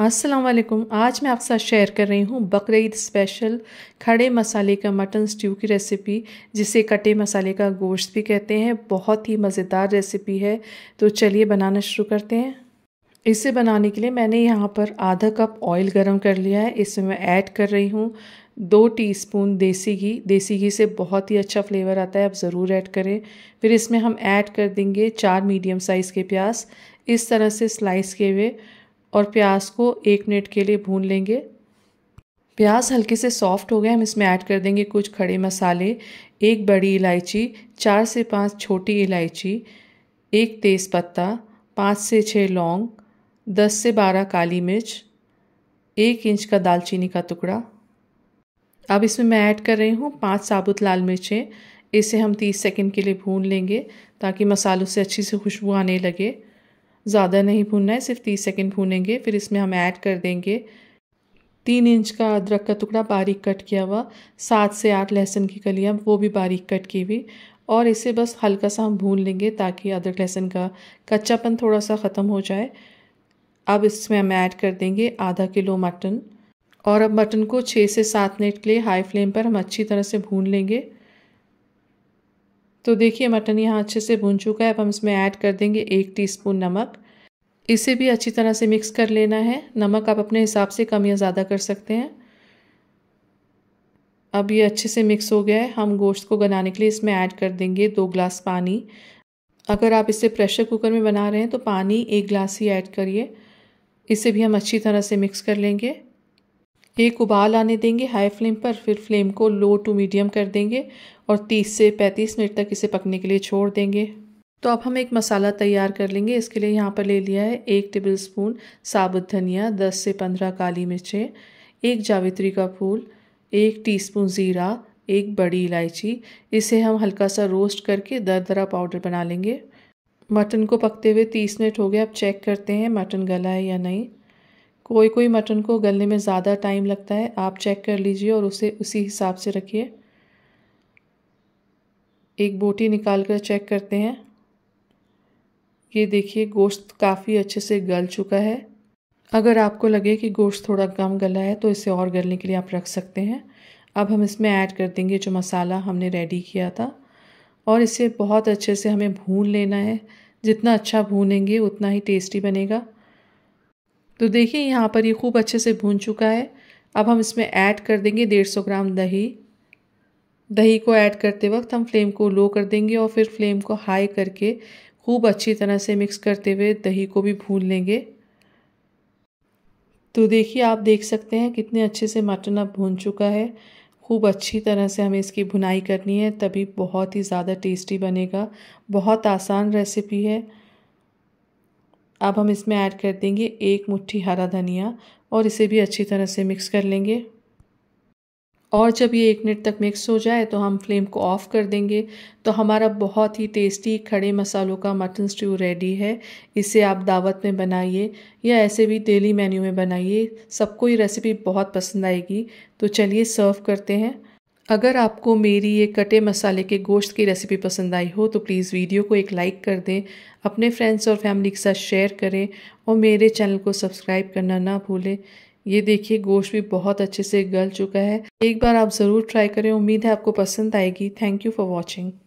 अस्सलाम वालेकुम आज मैं आपके साथ शेयर कर रही हूँ बकर स्पेशल खड़े मसाले का मटन स्ट्यू की रेसिपी जिसे कटे मसाले का गोश्त भी कहते हैं बहुत ही मज़ेदार रेसिपी है तो चलिए बनाना शुरू करते हैं इसे बनाने के लिए मैंने यहाँ पर आधा कप ऑयल गरम कर लिया है इसमें मैं ऐड कर रही हूँ दो टीस्पून देसी घी देसी घी से बहुत ही अच्छा फ्लेवर आता है आप ज़रूर ऐड करें फिर इसमें हम ऐड कर देंगे चार मीडियम साइज़ के प्याज इस तरह से स्लाइस किए हुए और प्याज को एक मिनट के लिए भून लेंगे प्याज हल्के से सॉफ्ट हो गए हम इसमें ऐड कर देंगे कुछ खड़े मसाले एक बड़ी इलायची चार से पाँच छोटी इलायची एक तेज़पत्ता पाँच से छः लौंग दस से बारह काली मिर्च एक इंच का दालचीनी का टुकड़ा अब इसमें मैं ऐड कर रही हूँ पांच साबुत लाल मिर्चें इसे हम तीस सेकंड के लिए भून लेंगे ताकि मसालों से अच्छी से खुशबू आने लगे ज़्यादा नहीं भूनना है सिर्फ तीस सेकेंड भूनेंगे फिर इसमें हम ऐड कर देंगे तीन इंच का अदरक का टुकड़ा बारीक कट किया हुआ सात से आठ लहसुन की कलियाँ वो भी बारीक कट की हुई और इसे बस हल्का सा हम भून लेंगे ताकि अदरक लहसुन का कच्चापन थोड़ा सा ख़त्म हो जाए अब इसमें हम ऐड कर देंगे आधा किलो मटन और अब मटन को छः से सात मिनट के लिए हाई फ्लेम पर हम अच्छी तरह से भून लेंगे तो देखिए मटन यहाँ अच्छे से भून चुका है अब हम इसमें ऐड कर देंगे एक टीस्पून नमक इसे भी अच्छी तरह से मिक्स कर लेना है नमक आप अपने हिसाब से कम या ज़्यादा कर सकते हैं अब ये अच्छे से मिक्स हो गया है हम गोश्त को बनाने के लिए इसमें ऐड कर देंगे दो ग्लास पानी अगर आप इसे प्रेशर कुकर में बना रहे हैं तो पानी एक ग्लास ही ऐड करिए इसे भी हम अच्छी तरह से मिक्स कर लेंगे एक उबाल आने देंगे हाई फ्लेम पर फिर फ्लेम को लो टू मीडियम कर देंगे और 30 से 35 मिनट तक इसे पकने के लिए छोड़ देंगे तो अब हम एक मसाला तैयार कर लेंगे इसके लिए यहाँ पर ले लिया है एक टेबल स्पून साबुत धनिया दस से पंद्रह काली मिर्चें एक जावित्री का फूल एक टीस्पून ज़ीरा एक बड़ी इलायची इसे हम हल्का सा रोस्ट करके दर दरा पाउडर बना लेंगे मटन को पकते हुए तीस मिनट हो गए अब चेक करते हैं मटन गला है या नहीं कोई कोई मटन को गलने में ज़्यादा टाइम लगता है आप चेक कर लीजिए और उसे उसी हिसाब से रखिए एक बोटी निकाल कर चेक करते हैं ये देखिए गोश्त काफ़ी अच्छे से गल चुका है अगर आपको लगे कि गोश्त थोड़ा कम गला है तो इसे और गलने के लिए आप रख सकते हैं अब हम इसमें ऐड कर देंगे जो मसाला हमने रेडी किया था और इसे बहुत अच्छे से हमें भून लेना है जितना अच्छा भूनेंगे उतना ही टेस्टी बनेगा तो देखिए यहाँ पर ये खूब अच्छे से भून चुका है अब हम इसमें ऐड कर देंगे डेढ़ सौ ग्राम दही दही को ऐड करते वक्त हम फ्लेम को लो कर देंगे और फिर फ्लेम को हाई करके खूब अच्छी तरह से मिक्स करते हुए दही को भी भून लेंगे तो देखिए आप देख सकते हैं कितने अच्छे से मटन अब भून चुका है खूब अच्छी तरह से हमें इसकी भुनाई करनी है तभी बहुत ही ज़्यादा टेस्टी बनेगा बहुत आसान रेसिपी है अब हम इसमें ऐड कर देंगे एक मुट्ठी हरा धनिया और इसे भी अच्छी तरह से मिक्स कर लेंगे और जब ये एक मिनट तक मिक्स हो जाए तो हम फ्लेम को ऑफ़ कर देंगे तो हमारा बहुत ही टेस्टी खड़े मसालों का मटन स्ट्यू रेडी है इसे आप दावत में बनाइए या ऐसे भी डेली मेन्यू में बनाइए सबको ये रेसिपी बहुत पसंद आएगी तो चलिए सर्व करते हैं अगर आपको मेरी ये कटे मसाले के गोश्त की रेसिपी पसंद आई हो तो प्लीज़ वीडियो को एक लाइक कर दें अपने फ्रेंड्स और फैमिली के साथ शेयर करें और मेरे चैनल को सब्सक्राइब करना ना भूलें ये देखिए गोश्त भी बहुत अच्छे से गल चुका है एक बार आप ज़रूर ट्राई करें उम्मीद है आपको पसंद आएगी थैंक यू फॉर वॉचिंग